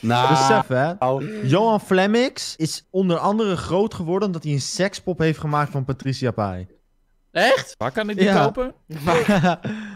Nou, Besef hè. Johan Flemmix is onder andere groot geworden omdat hij een sekspop heeft gemaakt van Patricia Pai. Echt? Waar kan ik die ja. kopen?